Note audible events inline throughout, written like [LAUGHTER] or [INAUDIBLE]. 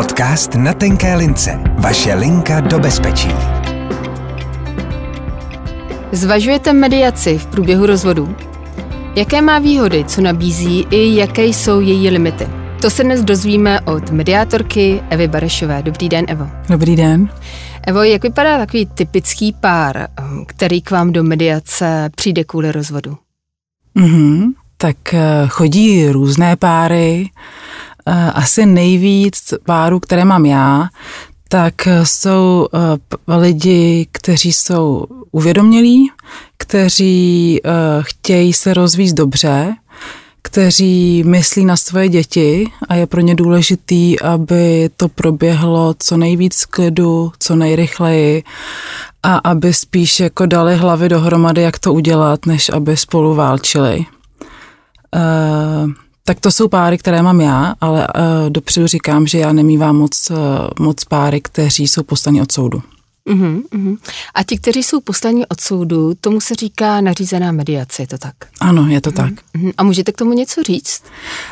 Podcast na tenké lince. Vaše linka do bezpečí. Zvažujete mediaci v průběhu rozvodu? Jaké má výhody, co nabízí i jaké jsou její limity? To se dnes dozvíme od mediátorky Evy Barešové. Dobrý den, Evo. Dobrý den. Evo, jak vypadá takový typický pár, eh, který k vám do mediace přijde kvůli rozvodu? Mm-hmm. Tak eh, chodí různé páry, Eh, asi nejvíc párů, které mám já, tak eh, jsou eh, lidi, kteří jsou uvědomělí, kteří chtějí se rozvíjet dobře, kteří myslí na svoje děti a je pro ně důležitý, aby to proběhlo co nejvíc klidu, co nejrychleji a aby spíš jako dali hlavy dohromady, jak to udělat, než aby spolu válčili. Uh, tak to jsou páry, které mám já, ale uh, dopředu říkám, že já nemývám moc, uh, moc páry, kteří jsou poslani od soudu. uh-huh. A ti, kteří jsou poslani od soudu, tomu se říká nařízená mediace, je to tak? Ano, je to uh-huh. tak. Uh-huh. A můžete k tomu něco říct?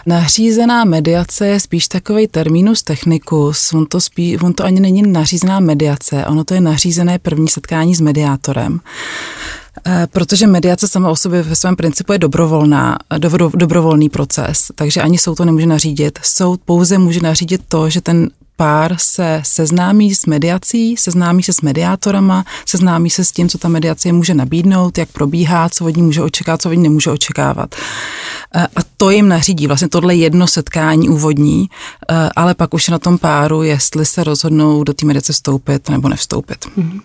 Nařízená mediace je spíš takový terminus technicus, on to, spí, on to ani není nařízená mediace, ono to je nařízené první setkání s mediátorem. Eh, protože mediace sama o sobě ve svém principu je dobrovolná, do, dobrovolný proces, takže ani soud to nemůže nařídit. Soud pouze může nařídit to, že ten pár se seznámí s mediací, seznámí se s mediátorama, seznámí se s tím, co ta mediace může nabídnout, jak probíhá, co od ní může očekávat, co od ní nemůže očekávat. Eh, a to jim nařídí vlastně tohle jedno setkání úvodní, eh, ale pak už na tom páru, jestli se rozhodnou do té mediace vstoupit nebo nevstoupit. Mhm.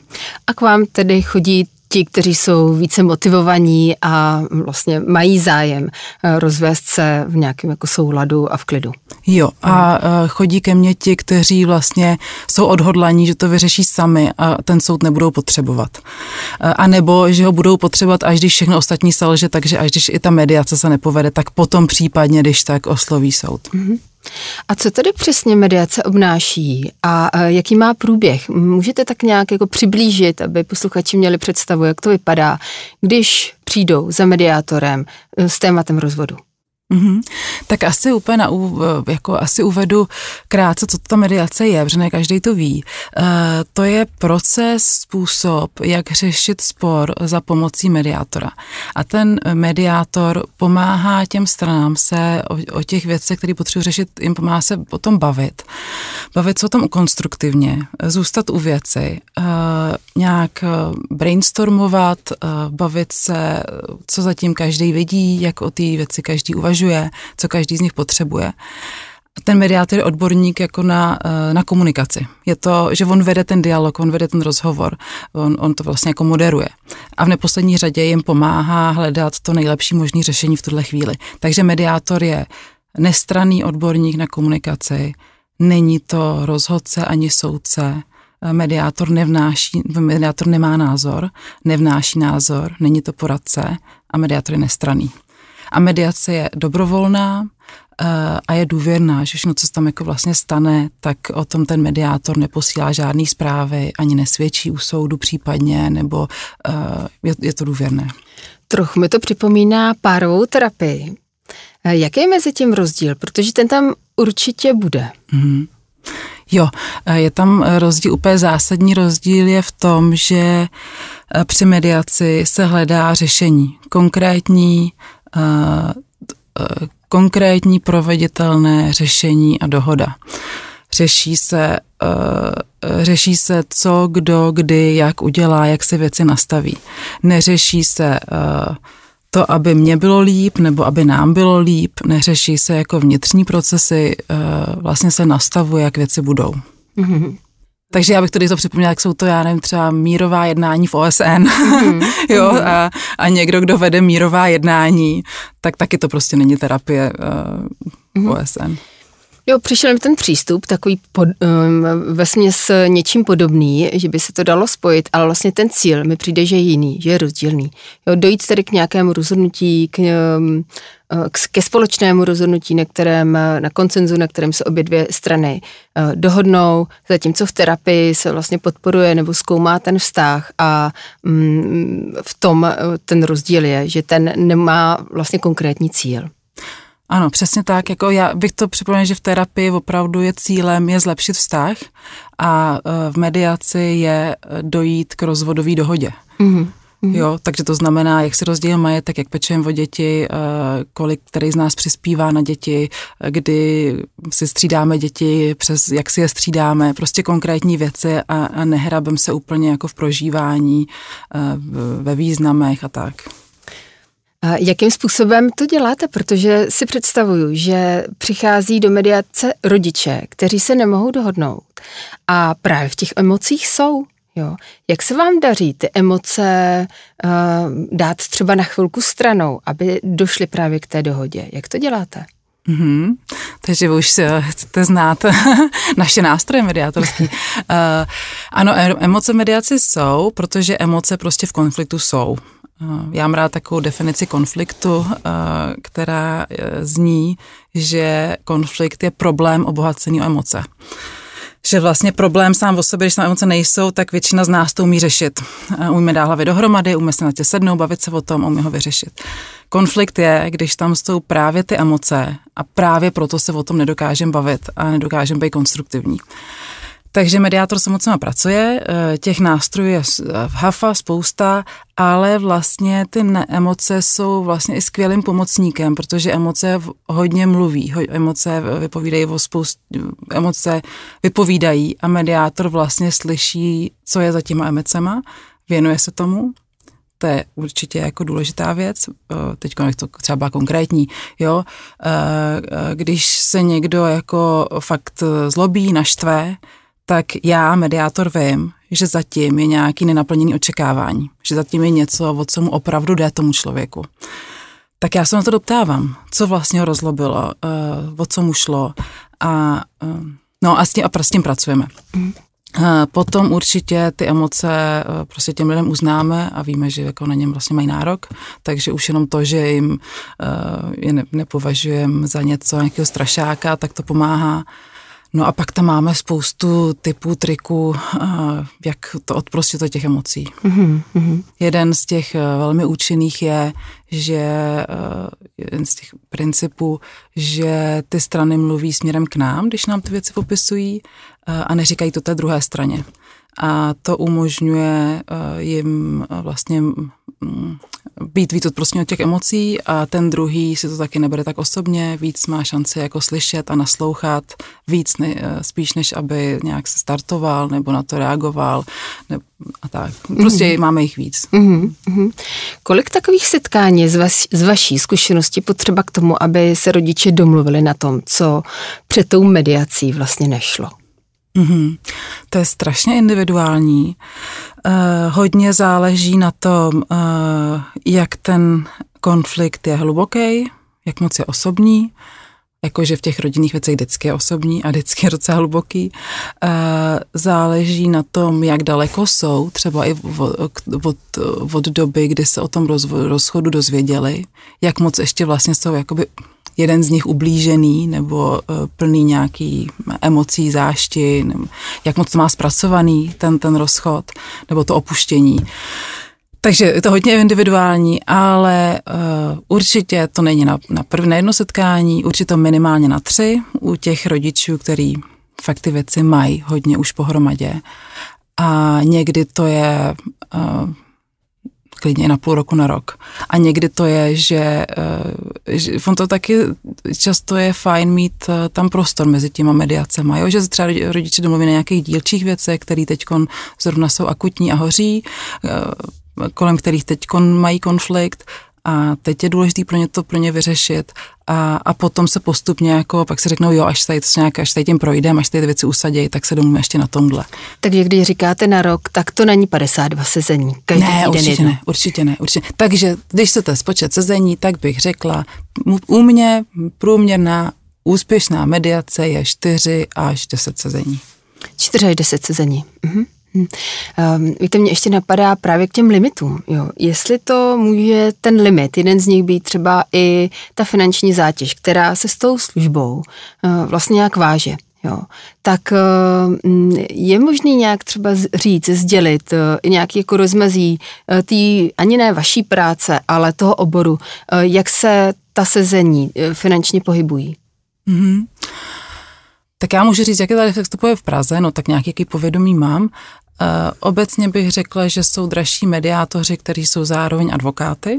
A k vám tedy chodí ti, kteří jsou více motivovaní a vlastně mají zájem eh, rozvést se v nějakém jako souladu a v klidu. Jo, a hmm. eh, chodí ke mně ti, kteří vlastně jsou odhodlaní, že to vyřeší sami a ten soud nebudou potřebovat. Eh, a nebo, že ho budou potřebovat, až když všechno ostatní selže, takže až když i ta mediace se nepovede, tak potom případně, když tak osloví soud. Mm-hmm. A co tedy přesně mediace obnáší a e, jaký má průběh? Můžete tak nějak jako přiblížit, aby posluchači měli představu, jak to vypadá, když přijdou za mediátorem e, s tématem rozvodu? Mm-hmm. Tak asi úplně na, jako asi uvedu krátce, co to ta mediace je, protože ne každý to ví. E, to je proces, způsob, jak řešit spor za pomocí mediátora. A ten mediátor pomáhá těm stranám se o, o těch věcech, které potřebují řešit, jim pomáhá se o tom bavit. Bavit se o tom konstruktivně, zůstat u věci, e, nějak eh, brainstormovat, e, bavit se, co zatím každý vidí, jak o té věci každý uvažuje uvažuje, co každý z nich potřebuje. Ten mediátor je odborník jako na, eh, na komunikaci. Je to, že on vede ten dialog, on vede ten rozhovor, on, on to vlastně jako moderuje. A v neposlední řadě jim pomáhá hledat to nejlepší možné řešení v tuhle chvíli. Takže mediátor je nestraný odborník na komunikaci, není to rozhodce ani soudce, eh, mediátor nevnáší, mediátor nemá názor, nevnáší názor, není to poradce a mediátor je nestraný. A mediace je dobrovolná eh, a je důvěrná, že všechno, co se tam jako vlastně stane, tak o tom ten mediátor neposílá žádný zprávy, ani nesvědčí u soudu případně, nebo eh, je, to důvěrné. Trochu mi to připomíná párovou terapii. Eh, jaký je mezi tím rozdíl? Protože ten tam určitě bude. Mm-hmm. Jo, je tam rozdíl, úplně zásadní rozdíl je v tom, že při mediaci se hledá řešení konkrétní, E, konkrétní proveditelné řešení a dohoda. Řeší se, e, řeší se, co, kdo, kdy, jak udělá, jak se věci nastaví. Neřeší se e, to, aby mě bylo líp nebo aby nám bylo líp, neřeší se jako vnitřní procesy, vlastně se nastavuje, jak věci budou. Mm-hmm. Takže já bych tady to připomněla, jak jsou to, já nevím, třeba mírová jednání v OSN, mm-hmm. [LAUGHS] jo, mm. a, a někdo, kdo vede mírová jednání, tak taky to prostě není terapie uh, eh, mm-hmm. OSN. Jo, přišel mi ten přístup takový pod, um, vlastně s něčím podobný, že by se to dalo spojit, ale vlastně ten cíl mi přijde, že je jiný, že je rozdílný. Jo, dojít tedy k nějakému rozhodnutí, k, um, uh, k, ke společnému rozhodnutí, na kterém, uh, na koncenzu, na kterém se obě dvě strany uh, dohodnou, zatímco v terapii se vlastně podporuje nebo zkoumá ten vztah a um, v tom uh, ten rozdíl je, že ten nemá vlastně konkrétní cíl. Ano, přesně tak. Jako já bych to připomněl, že v terapii opravdu je cílem je zlepšit vztah a e, v mediaci je e, dojít k rozvodové dohodě. Mm-hmm. Jo, takže to znamená, jak se rozdíl majetek, jak pečujeme o děti, e, kolik který z nás přispívá na děti, kdy si střídáme děti, přes jak si je střídáme, prostě konkrétní věci a, a nehrabem se úplně jako v prožívání, ve významech a tak. A jakým způsobem to děláte? Protože si představuju, že přichází do mediace rodiče, kteří se nemohou dohodnout a právě v těch emocích jsou. Jo. Jak se vám daří ty emoce uh, dát třeba na chvilku stranou, aby došly právě k té dohodě? Jak to děláte? Mm-hmm. Takže vy už eh, chcete znát [LAUGHS] naše nástroje mediátorské. Uh, eh, ano, emoce mediaci jsou, protože emoce prostě v konfliktu jsou. Já mám rád takovou definici konfliktu, eh, která eh, zní, že konflikt je problém obohacený o emoce že vlastně problém sám o sobě, když tam emoce nejsou, tak většina z nás to umí řešit. Eh, umíme dát hlavy dohromady, umíme se na tě sednout, bavit se o tom, umíme ho vyřešit. Konflikt je, když tam jsou právě ty emoce a právě proto se o tom nedokážeme bavit a nedokážeme být konstruktivní. Takže mediátor se mocema pracuje, eh, těch nástrojů je eh, hafa, spousta, ale vlastně ty emoce jsou vlastně i skvělým pomocníkem, protože emoce hodně mluví, emoce vypovídají o spoust, emoce vypovídají a mediátor vlastně slyší, co je za těma emocema, věnuje se tomu, to je určitě jako důležitá věc, eh, teď to třeba byla konkrétní, jo, když se někdo jako fakt zlobí, naštve, tak já, mediátor, vím, že zatím je nějaký nenaplněný očekávání, že zatím je něco, o co mu opravdu jde tomu člověku. Tak já se na to doptávám, co vlastně ho rozlobilo, uh, o co mu šlo a, uh, no a s tím, a prostě pracujeme. Uh, potom určitě ty emoce uh, prostě těm lidem uznáme a víme, že jako na něm vlastně mají nárok, takže už jenom to, že jim uh, je ne, nepovažujeme za něco, nějakého strašáka, tak to pomáhá. No a pak tam máme spoustu typů, triků, eh, jak to odprostit od těch emocí. Mm-hmm. Jeden z těch eh, velmi účinných je, že eh, jeden z těch principů, že ty strany mluví směrem k nám, když nám ty věci popisují a neříkají to té druhé straně. A to umožňuje jim vlastně Mm, být víc odprostně od těch emocí a ten druhý si to taky nebere tak osobně, víc má šanci jako slyšet a naslouchat, víc ne, eh, spíš než aby nějak se startoval nebo na to reagoval ne, a tak. Prostě mm-hmm. máme jich víc. Mm-hmm. Kolik takových setkání z, vaš, z vaší zkušenosti potřeba k tomu, aby se rodiče domluvili na tom, co před tou mediací vlastně nešlo? Mm-hmm. To je strašně individuální. Uh, hodně záleží na tom, uh, jak ten konflikt je hluboký, jak moc je osobní, jakože v těch rodinných věcech vždycky je osobní a vždycky je docela hluboký. Uh, záleží na tom, jak daleko jsou, třeba i od, od, od doby, kdy se o tom rozvo- rozchodu dozvěděli, jak moc ještě vlastně jsou jakoby jeden z nich ublížený nebo eh, plný nějaký emocí, zášti, nebo jak moc to má zpracovaný ten, ten rozchod nebo to opuštění. Takže je to hodně individuální, ale uh, určitě to není na, na, první na jedno setkání, určitě to minimálně na tři u těch rodičů, který fakt ty věci mají hodně už pohromadě. A někdy to je uh, klidně na půl roku, na rok. A někdy to je, že, eh, že on to taky často je fajn mít eh, tam prostor mezi těma mediacema, jo? že se třeba rodiče domluví na nějakých dílčích věcech, které teď zrovna jsou akutní a hoří, eh, kolem kterých teď mají konflikt a teď je důležité pro ně to pro ně vyřešit a, a potom se postupně jako, pak si řeknou, jo, až tady, to nějak, až tady tím projdeme, až tady ty věci usadějí, tak se domluvíme ještě na tomhle. Takže když říkáte na rok, tak to není 52 sezení. Každý ne, určitě jedno. ne, určitě ne, určitě. Takže když to spočet sezení, tak bych řekla, u mě průměrná úspěšná mediace je 4 až 10 sezení. 4 až 10 sezení. Mhm. Hmm. Um, víte, mě ještě napadá právě k těm limitům. Jo. Jestli to může ten limit, jeden z nich být třeba i ta finanční zátěž, která se s tou službou uh, vlastně nějak váže. Jo. Tak uh, je možný nějak třeba říct, sdělit uh, nějaký jako rozmezí uh, tý, ani ne vaší práce, ale toho oboru, jak se ta sezení finančně pohybují? Mm-hmm. Tak já můžu říct, jak je tady sextupuje v Praze, no tak nějaký povědomí mám. Eh, obecně bych řekla, že jsou dražší mediátoři, kteří jsou zároveň advokáty.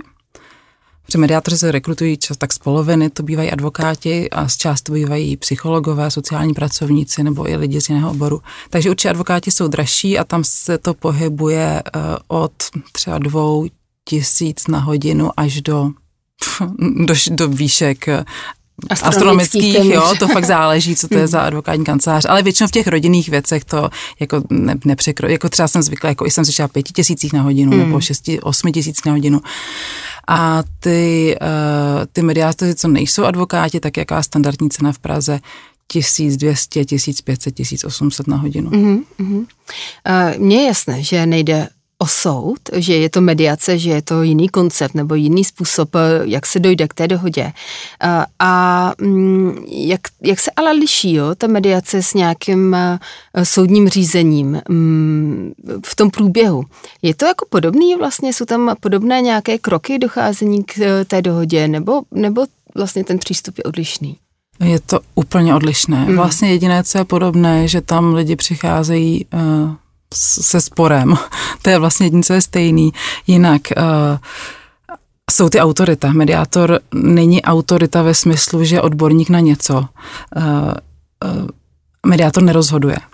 Při mediátoři se rekrutují čas tak z poloviny, to bývají advokáti a z část bývají psychologové, sociální pracovníci nebo i lidi z jiného oboru. Takže určitě advokáti jsou dražší a tam se to pohybuje eh, od třeba dvou tisíc na hodinu až do [LAUGHS] do, do výšek eh, astronomických, jo, [LAUGHS] to fakt záleží, co to je za hmm. advokátní kancelář, ale většinou v těch rodinných věcech to jako ne, nepřekro, jako třeba jsem zvykla, jako jsem začala pěti tisících na hodinu hmm. nebo šesti, osmi tisíc na hodinu. A ty, uh, ty mediátoři, co nejsou advokáti, tak jaká standardní cena v Praze, 1200, 1500, 1800 na hodinu. Mm-hmm. Uh, je jasné, že nejde o soud, že je to mediace, že je to jiný koncept nebo jiný způsob, eh, jak se dojde k té dohodě. Eh, a, a mm, jak, jak se ale liší jo, ta mediace s nějakým eh, soudním řízením mm, v tom průběhu? Je to jako podobný vlastně? Jsou tam podobné nějaké kroky docházení k té dohodě nebo, nebo vlastně ten přístup je odlišný? Je to úplně odlišné. Mm. Vlastně jediné, co je podobné, že tam lidi přicházejí uh, se sporem. [LAUGHS] to je vlastně jediné, co je stejný. Jinak uh, jsou ty autorita. Mediátor není autorita ve smyslu, že je odborník na něco. Uh, uh, mediátor nerozhoduje. Uh,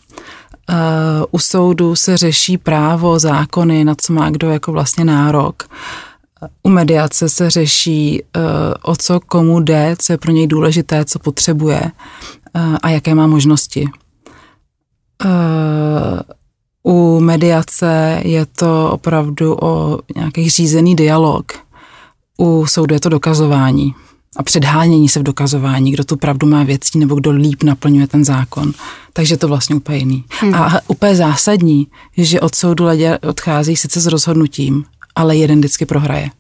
u soudu se řeší právo, zákony, na co má kdo jako vlastně nárok. U mediace se řeší, uh, o co komu jde, co je pro něj důležité, co potřebuje uh, a jaké má možnosti. Uh, u mediace je to opravdu o nějaký řízený dialog. U soudu je to dokazování a předhánění se v dokazování, kdo tu pravdu má věcí nebo kdo líp naplňuje ten zákon. Takže to vlastně úplně jiný. Hmm. A úplně zásadní, že od soudu lidé odchází sice s rozhodnutím, ale jeden vždycky prohraje.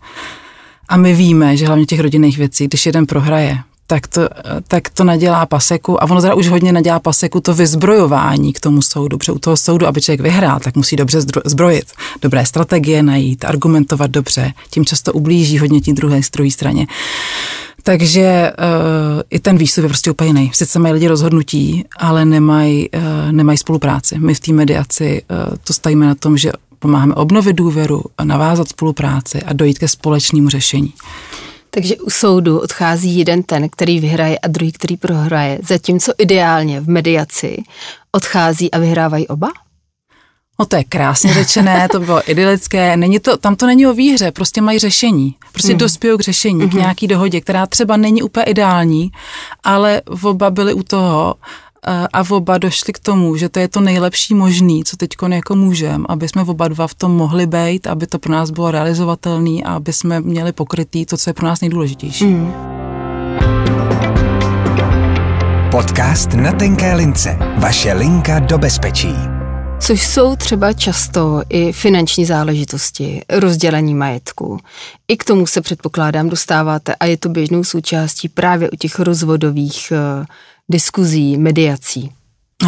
A my víme, že hlavně těch rodinných věcí, když jeden prohraje, tak to, tak to nadělá paseku. A ono teda už hodně nadělá paseku to vyzbrojování k tomu soudu. Protože u toho soudu, aby člověk vyhrál, tak musí dobře zbrojit. Dobré strategie najít, argumentovat dobře. Tím často ublíží hodně tím druhé, druhé straně. Takže uh, i ten výstup je prostě úplně jiný. Sice mají lidi rozhodnutí, ale nemají uh, nemají spolupráci. My v té mediaci uh, to stavíme na tom, že pomáháme obnovit důvěru, navázat spolupráci a dojít ke společnému řešení. Takže u soudu odchází jeden ten, který vyhraje a druhý, který prohraje, zatímco ideálně v mediaci odchází a vyhrávají oba? No to je krásně řečené, to bylo idylické. Není to, tam to není o výhře, prostě mají řešení. Prostě mm. dospějí k řešení, mm-hmm. k mhm. nějaký dohodě, která třeba není úplně ideální, ale oba byli u toho a oba došli k tomu, že to je to nejlepší možný, co teď jako můžeme, aby jsme oba dva v tom mohli být, aby to pro nás bylo realizovatelné a aby jsme měli pokrytý to, co je pro nás nejdůležitější. Mm. Podcast na tenké lince. Vaše linka do bezpečí. Což jsou třeba často i finanční záležitosti, rozdělení majetku. I k tomu se předpokládám dostáváte a je to běžnou součástí právě u těch rozvodových uh, diskuzí, mediací.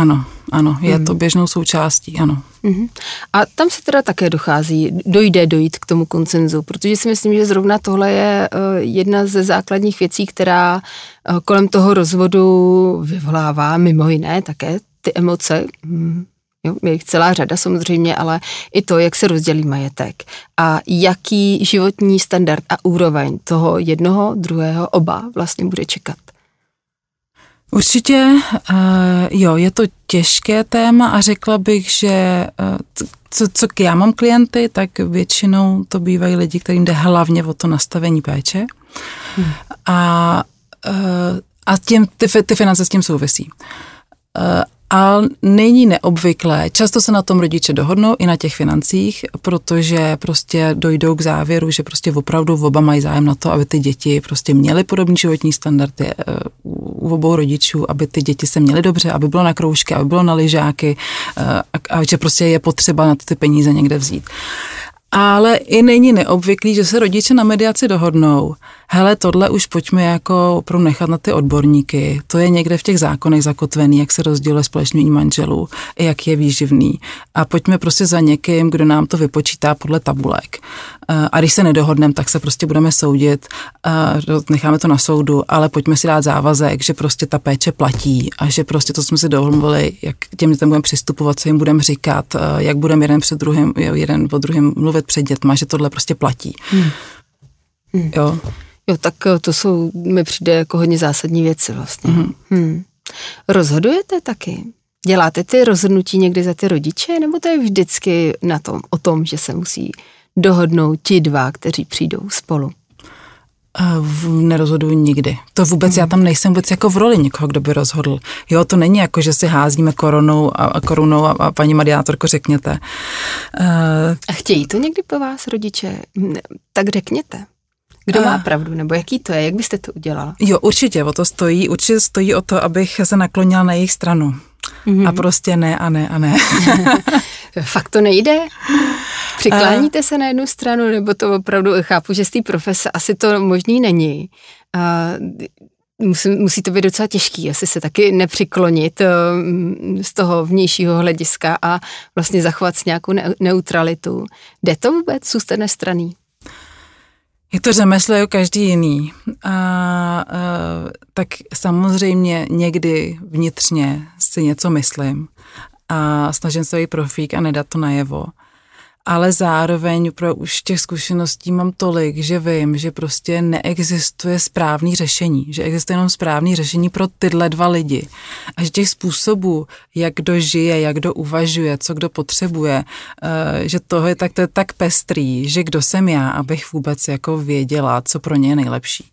Ano, ano, je to mhm. běžnou součástí, ano. Mhm. A tam se teda také dochází, dojde dojít k tomu koncenzu, protože si myslím, že zrovna tohle je eh, jedna ze základních věcí, která eh, kolem toho rozvodu vyvolává mimo jiné také ty emoce, mhm. Jo, je jich celá řada samozřejmě, ale i to, jak se rozdělí majetek a jaký životní standard a úroveň toho jednoho, druhého, oba vlastně bude čekat. Určitě, eh, jo, je to těžké téma a řekla bych, že eh, co, co já mám klienty, tak většinou to bývají lidi, kterým jde hlavně o to nastavení péče. Hmm. A, eh, a tím, ty, ty finance s tím souvisí a není neobvyklé. Často se na tom rodiče dohodnou i na těch financích, protože prostě dojdou k závěru, že prostě opravdu oba mají zájem na to, aby ty děti prostě měly podobný životní standardy eh, u obou rodičů, aby ty děti se měly dobře, aby bylo na kroužky, aby bylo na lyžáky eh, a, a že prostě je potřeba na to ty peníze někde vzít. Ale i není neobvyklý, že se rodiče na mediaci dohodnou hele, tohle už pojďme jako opravdu nechat na ty odborníky. To je někde v těch zákonech zakotvený, jak se rozděluje společný manželů, jak je výživný. A pojďme prostě za někým, kdo nám to vypočítá podle tabulek. Eh, a když se nedohodneme, tak se prostě budeme soudit, eh, necháme to na soudu, ale pojďme si dát závazek, že prostě ta péče platí a že prostě to jsme si dohodli, jak k těm dětem budeme přistupovat, co jim budeme říkat, eh, jak budeme jeden před druhým, jeden o druhém mluvit před dětma, že tohle prostě platí. Hmm. Jo. Hmm. Jo, tak eh, to jsou, mi přijde jako hodně zásadní věci vlastně. Mm-hmm. Hmm. Rozhodujete taky? Děláte ty rozhodnutí někdy za ty rodiče, nebo to je vždycky na tom, o tom, že se musí dohodnout ti dva, kteří přijdou spolu? Eh, v, nerozhoduju nikdy. To vůbec, já mhm. tam nejsem vůbec jako v roli někoho, kdo by rozhodl. Jo, to není jako, že si házíme koronou a, a korunou a, a paní mediátorko řekněte. Uh, a chtějí to někdy po vás rodiče? Ne, tak řekněte. Kdo má pravdu, nebo jaký to je? Jak byste to udělala? Jo, určitě o to stojí. Určitě stojí o to, abych se naklonila na jejich stranu. Mm-hmm. A prostě ne a ne a ne. [LAUGHS] Fakt to nejde? Přikláníte eh. se na jednu stranu, nebo to opravdu, chápu, že z té profese asi to možný není. A musí, musí to být docela těžký, asi se taky nepřiklonit eh, z toho vnějšího hlediska a vlastně zachovat nějakou neutralitu. Jde to vůbec? Zůstane straný? Je to řemeslo jako každý jiný. A, a, tak samozřejmě někdy vnitřně si něco myslím a snažím se být profík a nedat to najevo ale zároveň pro už těch zkušeností mám tolik, že vím, že prostě neexistuje správný řešení, že existuje jenom správný řešení pro tyhle dva lidi a že těch způsobů, jak kdo žije, jak kdo uvažuje, co kdo potřebuje, eh, že toho je tak, to je tak pestrý, že kdo jsem já, abych vůbec jako věděla, co pro ně je nejlepší.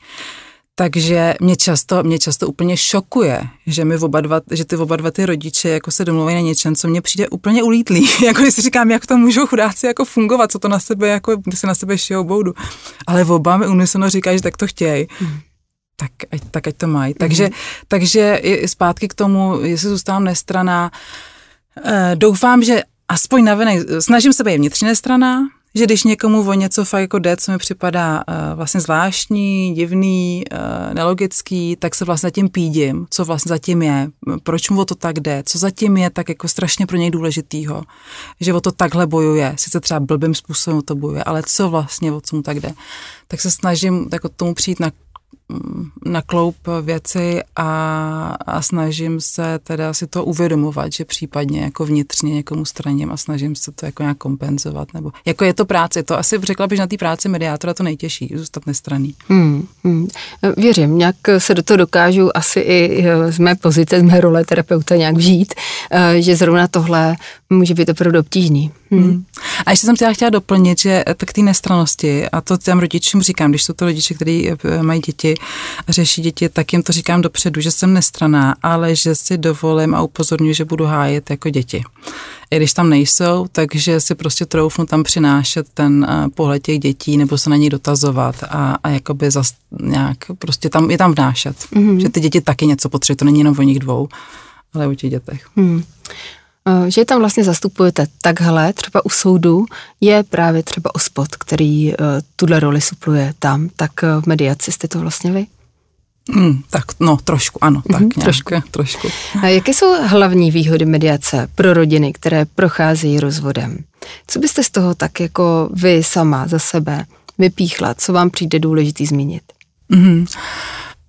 Takže mě často, mě často úplně šokuje, že, mi oba dva, že ty oba dva ty rodiče jako se domluví na něčem, co mě přijde úplně ulítlý. [LAUGHS] jako když si říkám, jak to můžou chudáci jako fungovat, co to na sebe, jako když se na sebe šijou boudu. Ale oba mi unisono říkají, že tak to chtějí. Mm. Tak ať, tak ať to mají. Mm. Takže, takže zpátky k tomu, jestli zůstávám nestraná, eh, doufám, že aspoň navenek, snažím se být vnitřně nestraná, že když někomu o něco fakt jako jde, co mi připadá uh, vlastně zvláštní, divný, uh, nelogický, tak se vlastně tím pídím, co vlastně zatím je, proč mu o to tak jde, co zatím je tak jako strašně pro něj důležitýho, že o to takhle bojuje, sice třeba blbým způsobem to bojuje, ale co vlastně, o co mu tak jde. Tak se snažím jako tomu přijít na Mm, na kloup věci a, a snažím se teda si to uvědomovat, že případně jako vnitřně někomu straním a snažím se to jako nějak kompenzovat. Nebo, jako je to práce, to asi řekla bych na té práci mediátora to nejtěžší, zůstat nestraný. Hmm, hmm. Věřím, nějak se do toho dokážu asi i eh, z mé pozice, z mé role terapeuta nějak vžít, eh, že zrovna tohle může být opravdu obtížný. Hmm. hmm. A ještě jsem chtěla, chtěla doplnit, že eh, tak té nestranosti, a to těm rodičům říkám, když jsou to rodiče, kteří mají děti, řeší děti, tak jim to říkám dopředu, že jsem nestraná, ale že si dovolím a upozorňuji, že budu hájit jako děti. I když tam nejsou, takže si prostě troufnu tam přinášet ten eh, pohled těch dětí nebo se na něj dotazovat a, a jakoby zas, nějak prostě tam, je tam vnášet. Mm-hmm. Že ty děti taky něco potřebují, to není jenom o nich dvou, ale o těch dětech. Mm. Eh, že tam vlastně zastupujete takhle, třeba u soudu, je právě třeba OSPOD, který eh, tuhle roli supluje tam, tak eh, v mediaci jste to vlastně vy? Mm, tak no, trošku, ano, tak mm, nějak, trošku. trošku. A jaké jsou hlavní výhody mediace pro rodiny, které procházejí rozvodem? Co byste z toho tak jako vy sama za sebe vypíchla, co vám přijde důležitý zmínit? Mm.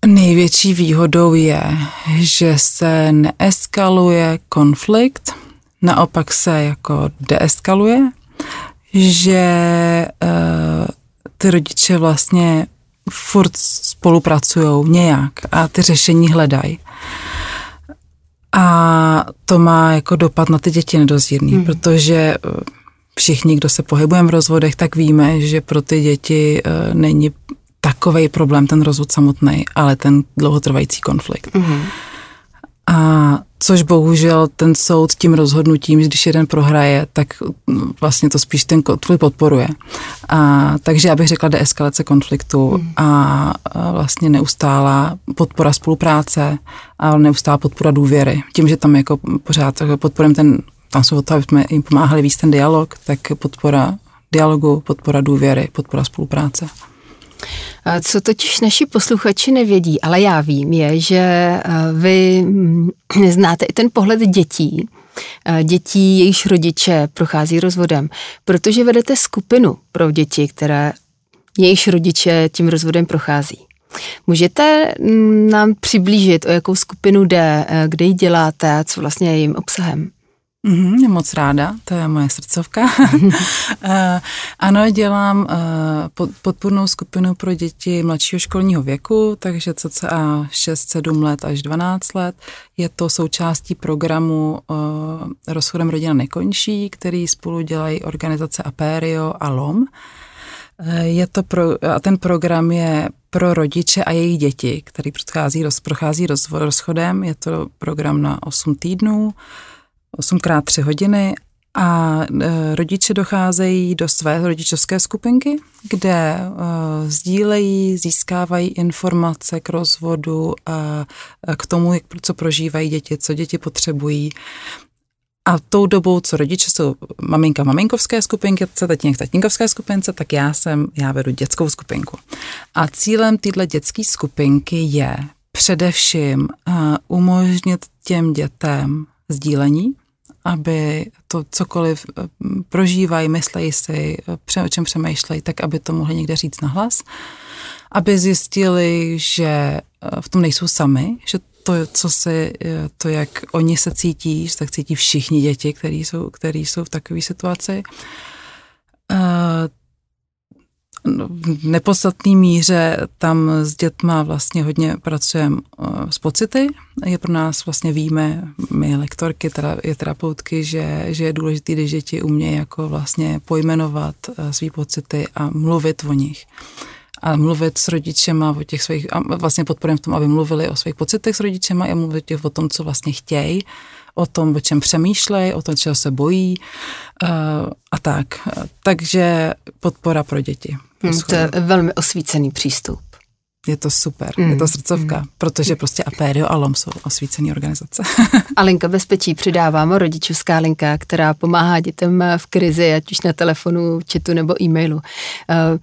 Největší výhodou je, že se neeskaluje konflikt, naopak se jako deeskaluje, že uh, ty rodiče vlastně furt spolupracují nějak a ty řešení hledají. A to má jako dopad na ty děti nedozírný, hmm. protože eh, všichni, kdo se pohybujeme v rozvodech, tak víme, že pro ty děti eh, není takový problém ten rozvod samotný, ale ten dlouhotrvající konflikt. hmm a což bohužel ten soud tím rozhodnutím, když jeden prohraje, tak mm, vlastně to spíš ten konflikt podporuje. A, takže já bych řekla deeskalace konfliktu hmm. a, a vlastně neustálá podpora spolupráce a neustálá podpora důvěry. Tím, že tam jako pořád podporujeme ten, tam jsou to, aby jsme jim pomáhali víc ten dialog, tak podpora dialogu, podpora důvěry, podpora spolupráce. Eh, co totiž naši posluchači nevědí, ale já vím, je, že eh, vy mm, [CLEARS THROAT] znáte i ten pohled dětí, eh, dětí, jejichž rodiče prochází rozvodem, protože vedete skupinu pro děti, které jejichž rodiče tím rozvodem prochází. Můžete mm, nám přiblížit, o jakou skupinu jde, kde ji děláte a co vlastně je jejím obsahem? Mm-hmm, moc ráda, to je moje srdcovka. [LAUGHS] Eh, ano, dělám eh, podpůrnou skupinu pro děti mladšího školního věku, takže cca 6-7 let až 12 let. Je to součástí programu eh, Rozchodem rodina nekončí, který spolu dělají organizace Aperio a LOM. Je to pro, a ten program je pro rodiče a jejich děti, který prochází, roz, prochází rozchodem. Je to program na 8 týdnů osmkrát tři hodiny a e, rodiče docházejí do své rodičovské skupinky, kde e, sdílejí, získávají informace k rozvodu, a k tomu, jak, co prožívají děti, co děti potřebují. A tou dobou, co rodiče jsou maminka maminkovské skupinky, tatínek tatínkovské skupince, tak já jsem, já vedu dětskou skupinku. A cílem této dětské skupinky je především e, umožnit těm dětem sdílení, aby to cokoliv eh, prožívají, myslejí si, eh, o čem přemýšlejí, tak aby to mohli někde říct nahlas, aby zjistili, že eh, v tom nejsou sami, že to, co se, to, jak oni se cítí, že tak cítí všichni děti, kteří jsou, který jsou v takové situaci, No, v nepodstatné míře tam s dětma vlastně hodně pracujeme eh, s pocity. Je pro nás vlastně víme, my lektorky, teda je terapeutky, že, že je důležité, když děti umějí jako vlastně pojmenovat eh, své pocity a mluvit o nich. A mluvit s rodičema o těch svých, a vlastně podporujeme v tom, aby mluvili o svých pocitech s rodičema a mluvit o tom, co vlastně chtějí o tom, o čem přemýšlejí, o tom, čeho se bojí eh, a tak. Takže podpora pro děti. Hmm, to je velmi osvícený přístup. Je to super, mm. je to mm. srdcovka, mm. protože prostě Aperio a LOM jsou osvícené organizace. a [LAUGHS] linka bezpečí přidáváme rodičovská linka, která pomáhá dětem v krizi, ať už na telefonu, četu nebo e-mailu. Eh,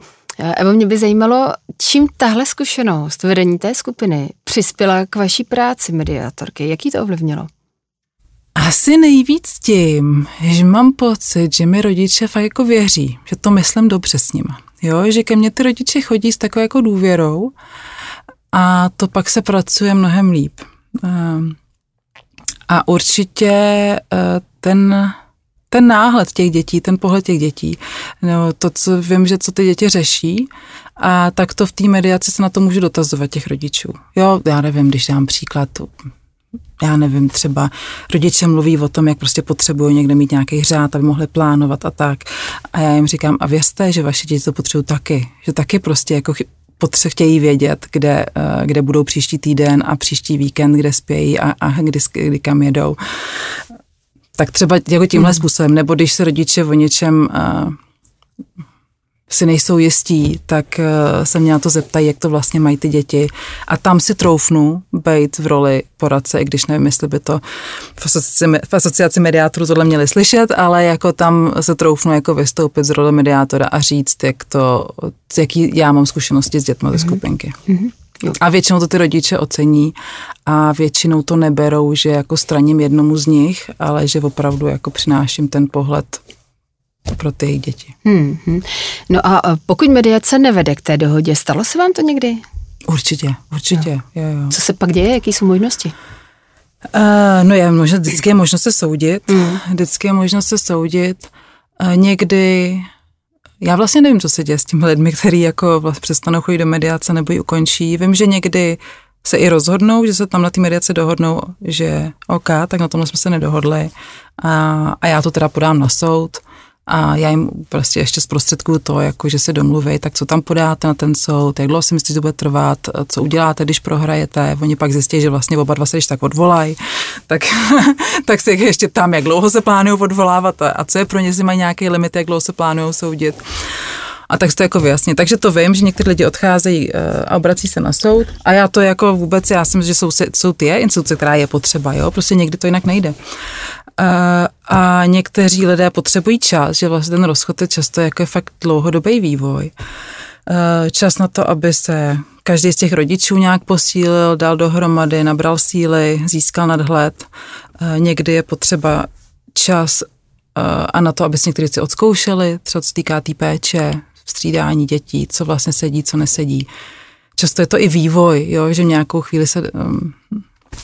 Evo, mě by zajímalo, čím tahle zkušenost vedení té skupiny přispěla k vaší práci mediátorky, jak jí to ovlivnilo? Asi nejvíc tím, že mám pocit, že mi rodiče fakt jako věří, že to myslím dobře s nima Jo, že ke mně ty rodiče chodí s takovou jako důvěrou a to pak se pracuje mnohem líp. Ehm, a určitě eh, ten, ten náhled těch dětí, ten pohled těch dětí, no, to, co vím, že co ty děti řeší, a tak to v té mediaci se na to můžu dotazovat těch rodičů. Jo, já nevím, když dám příklad, já nevím, třeba rodiče mluví o tom, jak prostě potřebují někde mít nějaký řád, aby mohli plánovat a tak. A já jim říkám, a věřte, že vaše děti to potřebují taky, že taky prostě jako potře- chtějí vědět, kde, eh, kde budou příští týden a příští víkend, kde spějí a, a kdy, kdy kam jedou. Tak třeba jako tímhle hmm. způsobem, nebo když se rodiče o něčem eh, si nejsou jistí, tak eh, se mě na to zeptají, jak to vlastně mají ty děti. A tam si troufnu být v roli poradce, i když nevím, jestli by to v asociaci, v asociaci mediátorů tohle měli slyšet, ale jako tam se troufnu jako vystoupit z role mediátora a říct, jak to, jaký já mám zkušenosti s dětmi mm-hmm. ze mhm. skupinky. Mm-hmm. A většinou to ty rodiče ocení a většinou to neberou, že jako straním jednomu z nich, ale že opravdu jako přináším ten pohled pro ty jejich děti. Hmm, hmm. No a pokud mediace nevede k té dohodě, stalo se vám to někdy? Určitě, určitě. Jo. Jo, jo. Co se pak děje, jaké jsou možnosti? Uh, no je možnost, vždycky je možnost se soudit, mm. vždycky je možnost se soudit. Uh, někdy, já vlastně nevím, co se děje s těmi lidmi, kteří jako vlastně přestanou chodit do mediace nebo ji ukončí. Vím, že někdy se i rozhodnou, že se tam na té mediace dohodnou, že OK, tak na tomhle jsme se nedohodli a, a já to teda podám na soud a já jim prostě ještě zprostředkuju to, jako že se domluví, tak co tam podáte na ten soud, jak dlouho si myslíte, že to bude trvat, co uděláte, když prohrajete, oni pak zjistí, že vlastně oba dva se ještě tak odvolají, tak, [LAUGHS] tak se ještě tam, jak dlouho se plánují odvolávat a, co je pro ně, jestli mají nějaký limit, jak dlouho se plánují soudit. A tak to jako vyjasně. Takže to vím, že někteří lidi odcházejí eh, a obrací se na soud. A já to jako vůbec, já si myslím, že jsou soud je instituce, která je potřeba, jo. Prostě někdy to jinak nejde. Eh, a někteří lidé potřebují čas, že vlastně ten rozchod je často jako je fakt dlouhodobý vývoj. Eh, čas na to, aby se každý z těch rodičů nějak posílil, dal dohromady, nabral síly, získal nadhled. Eh, někdy je potřeba čas a na to, aby se někteří si odzkoušeli, třeba co týká té péče, střídání dětí, co vlastně sedí, co nesedí. Často je to i vývoj, jo, že v nějakou chvíli se um,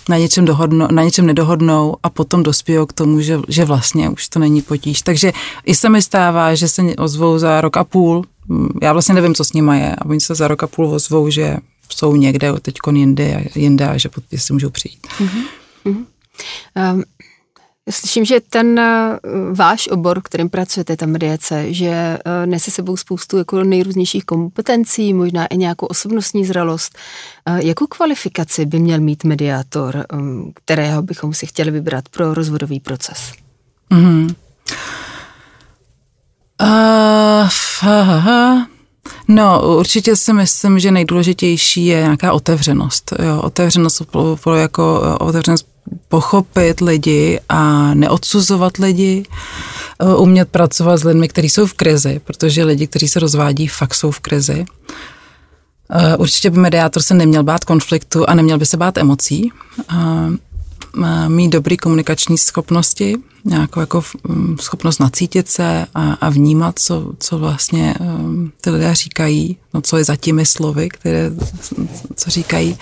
na něčem, dohodnou, na něčem nedohodnou a potom dospějou k tomu, že, že vlastně už to není potíž. Takže i se mi stává, že se ozvou za rok a půl, mm, já vlastně nevím, co s nima je, a oni se za rok a půl ozvou, že jsou někde teď jindy jinde a že pod, jestli můžou přijít. Mm-hmm. Mm-hmm. Um, slyším, že ten eh, váš obor, kterým pracujete, ta mediace, že eh, nese sebou spoustu jako nejrůznějších kompetencí, možná i nějakou osobnostní zralost. Eh, jakou kvalifikaci by měl mít mediátor, kterého bychom si chtěli vybrat pro rozvodový proces? Mm-hmm. Uh, f- No, určitě si myslím, že nejdůležitější je nějaká otevřenost. Jo, otevřenost bylo jako eh, otevřenost pochopit lidi a neodsuzovat lidi, eh, umět pracovat s lidmi, kteří jsou v krizi, protože lidi, kteří se rozvádí, fakt jsou v krizi. Eh, určitě by mediátor se neměl bát konfliktu a neměl by se bát emocí. Mít dobrý komunikační schopnosti, nějakou jako mm, schopnost nacítit se a, a vnímat, co, co vlastně mm, ty lidé říkají, no co je za těmi slovy, které, co říkají.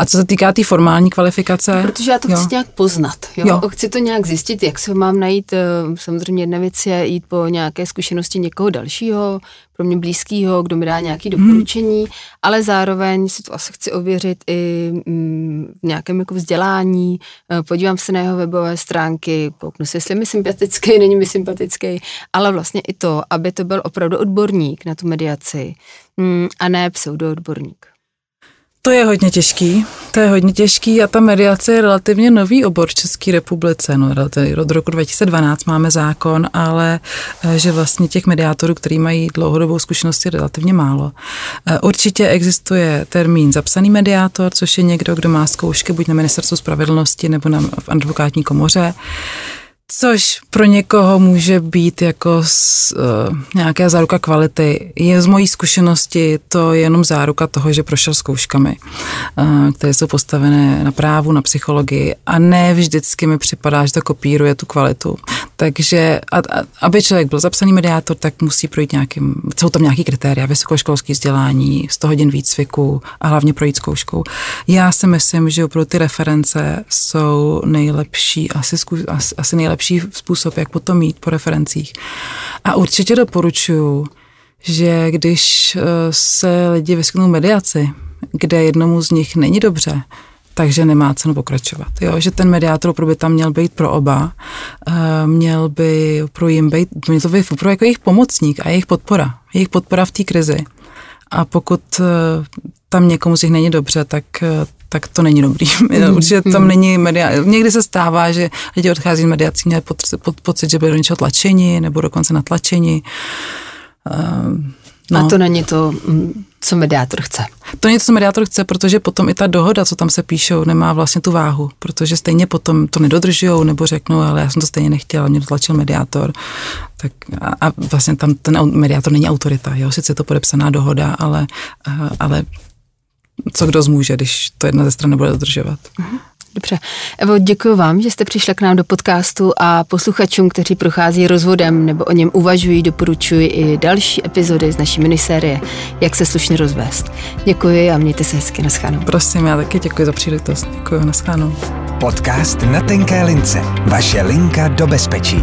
A co se týká té tý formální kvalifikace? Protože já to jo. chci nějak poznat. Jo? Jo. Chci to nějak zjistit, jak se mám najít. Eh, samozřejmě jedna věc je jít po nějaké zkušenosti někoho dalšího, pro mě blízkého, kdo mi dá nějaké mhm. doporučení, hmm. ale zároveň si to asi chci ověřit i mm, v nějakém jako vzdělání, eh, podívám se na jeho webové stránky, kouknu se, jestli mi sympatický, [LAUGHS] není mi sympatický, ale vlastně i to, aby to byl opravdu odborník na tu mediaci mm, a ne pseudoodborník. To je hodně těžký, to je hodně těžký a ta mediace je relativně nový obor v České republice. No, od roku 2012 máme zákon, ale eh, že vlastně těch mediátorů, kteří mají dlouhodobou zkušenost, je relativně málo. Eh, určitě existuje termín zapsaný mediátor, což je někdo, kdo má zkoušky buď na ministerstvu spravedlnosti nebo na, v advokátní komoře což pro někoho může být jako z, uh, eh, nějaká záruka kvality. Je z mojí zkušenosti to jenom záruka toho, že prošel zkouškami, uh, které jsou postavené na právu, na psychologii a ne vždycky mi připadá, že to kopíruje tu kvalitu. Takže a, a, aby člověk byl zapsaný mediátor, tak musí projít nějakým, jsou tam nějaký kritéria, vysokoškolské vzdělání, 100 hodin výcviku a hlavně projít zkouškou. Já si myslím, že pro ty reference jsou nejlepší, asi, zku, asi, asi nejlepší nejlepší způsob, jak potom jít po referencích. A určitě doporučuju, že když eh, se lidi vyskytnou mediaci, kde jednomu z nich není dobře, takže nemá cenu pokračovat. Jo? Že ten mediátor opravdu by tam měl být pro oba, eh, měl by pro jim být, měl to být opravdu jako jejich pomocník a jejich podpora, jejich podpora v té krizi. A pokud eh, tam někomu z nich není dobře, tak tak to není dobrý. [LAUGHS] mm [LAUGHS] Určitě tam mhm. není media. Někdy se stává, že lidi odchází z mediací, měli pod, pod, pocit, že byli do něčeho tlačení, nebo dokonce natlačeni. Uh, no. A to není to, mm, co mediátor chce. To není to, co mediátor chce, protože potom i ta dohoda, co tam se píšou, nemá vlastně tu váhu, protože stejně potom to nedodržujou nebo řeknou, ale já jsem to stejně nechtěla, mě dotlačil mediátor. Tak a, a vlastně tam ten mediátor není autorita, jo, sice je to podepsaná dohoda, ale, eh, ale co kdo zmůže, když to jedna ze stran bude dodržovat. Mhm. Dobře. Evo, děkuji vám, že jste přišla k nám do podcastu a posluchačům, kteří prochází rozvodem nebo o něm uvažují, doporučuji i další epizody z naší minisérie Jak se slušně rozvést. Děkuji a mějte se hezky. Naschánou. Prosím, já taky děkuji za příležitost. Děkuji, naschánou. Podcast na tenké lince. Vaše linka do bezpečí.